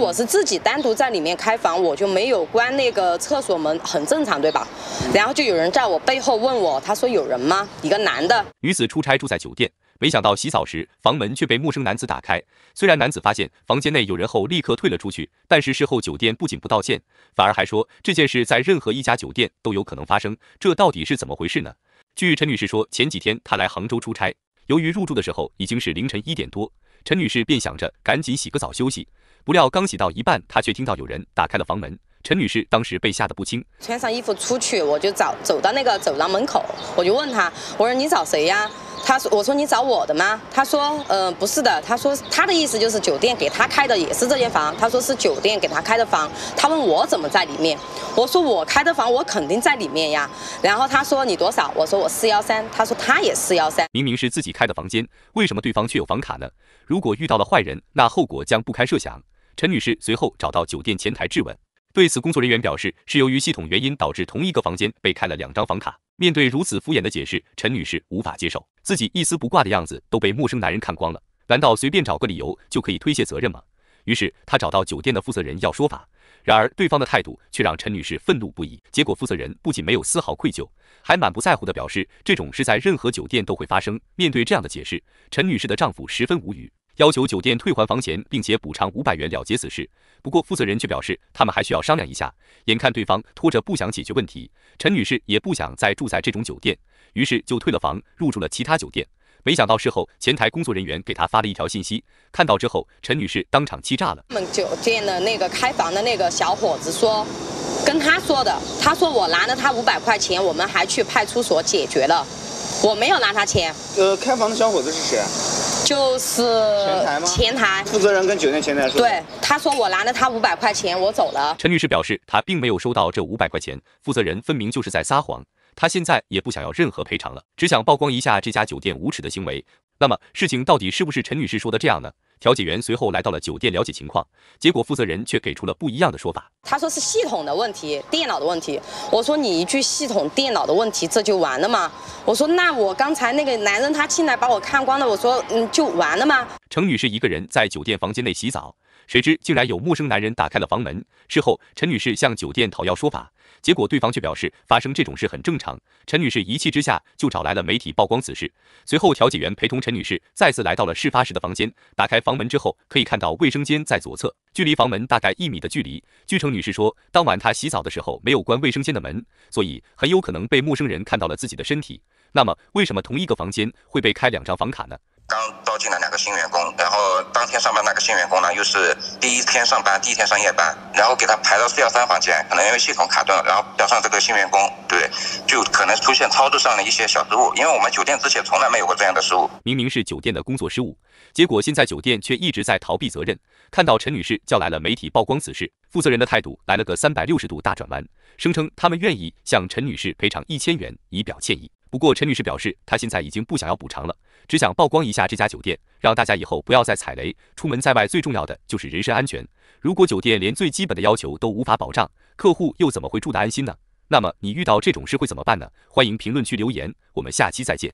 我是自己单独在里面开房，我就没有关那个厕所门，很正常，对吧？然后就有人在我背后问我，他说有人吗？一个男的。女子出差住在酒店，没想到洗澡时房门却被陌生男子打开。虽然男子发现房间内有人后立刻退了出去，但是事后酒店不仅不道歉，反而还说这件事在任何一家酒店都有可能发生，这到底是怎么回事呢？据陈女士说，前几天她来杭州出差，由于入住的时候已经是凌晨一点多，陈女士便想着赶紧洗个澡休息。不料刚洗到一半，她却听到有人打开了房门。陈女士当时被吓得不轻，穿上衣服出去，我就找走到那个走廊门口，我就问他，我说你找谁呀？他说：“我说你找我的吗？”他说：“嗯，不是的。”他说：“他的意思就是酒店给他开的也是这间房。”他说是酒店给他开的房。他问我怎么在里面。我说我开的房，我肯定在里面呀。然后他说你多少？我说我四幺三。他说他也四幺三。明明是自己开的房间，为什么对方却有房卡呢？如果遇到了坏人，那后果将不堪设想。陈女士随后找到酒店前台质问，对此工作人员表示是由于系统原因导致同一个房间被开了两张房卡。面对如此敷衍的解释，陈女士无法接受，自己一丝不挂的样子都被陌生男人看光了，难道随便找个理由就可以推卸责任吗？于是她找到酒店的负责人要说法，然而对方的态度却让陈女士愤怒不已。结果负责人不仅没有丝毫愧疚，还满不在乎的表示这种事在任何酒店都会发生。面对这样的解释，陈女士的丈夫十分无语。要求酒店退还房钱，并且补偿五百元了结此事。不过负责人却表示，他们还需要商量一下。眼看对方拖着不想解决问题，陈女士也不想再住在这种酒店，于是就退了房，入住了其他酒店。没想到事后，前台工作人员给她发了一条信息，看到之后，陈女士当场气炸了。我们酒店的那个开房的那个小伙子说，跟他说的，他说我拿了他五百块钱，我们还去派出所解决了，我没有拿他钱。呃，开房的小伙子是谁？就是前台吗？前台负责人跟酒店前台说，对他说我拿了他五百块钱，我走了。陈女士表示，她并没有收到这五百块钱，负责人分明就是在撒谎。她现在也不想要任何赔偿了，只想曝光一下这家酒店无耻的行为。那么事情到底是不是陈女士说的这样呢？调解员随后来到了酒店了解情况，结果负责人却给出了不一样的说法。他说是系统的问题，电脑的问题。我说你一句系统电脑的问题，这就完了吗？我说那我刚才那个男人他进来把我看光了，我说嗯就完了吗？程女士一个人在酒店房间内洗澡。谁知竟然有陌生男人打开了房门。事后，陈女士向酒店讨要说法，结果对方却表示发生这种事很正常。陈女士一气之下就找来了媒体曝光此事。随后，调解员陪同陈女士再次来到了事发时的房间，打开房门之后，可以看到卫生间在左侧，距离房门大概一米的距离。据陈女士说，当晚她洗澡的时候没有关卫生间的门，所以很有可能被陌生人看到了自己的身体。那么，为什么同一个房间会被开两张房卡呢？刚招进来两个新员工，然后当天上班那个新员工呢，又是第一天上班，第一天上夜班，然后给他排到四幺三房间，可能因为系统卡顿，然后加上这个新员工，对，就可能出现操作上的一些小失误，因为我们酒店之前从来没有过这样的失误。明明是酒店的工作失误，结果现在酒店却一直在逃避责任。看到陈女士叫来了媒体曝光此事，负责人的态度来了个三百六十度大转弯，声称他们愿意向陈女士赔偿一千元，以表歉意。不过，陈女士表示，她现在已经不想要补偿了，只想曝光一下这家酒店，让大家以后不要再踩雷。出门在外，最重要的就是人身安全。如果酒店连最基本的要求都无法保障，客户又怎么会住得安心呢？那么，你遇到这种事会怎么办呢？欢迎评论区留言，我们下期再见。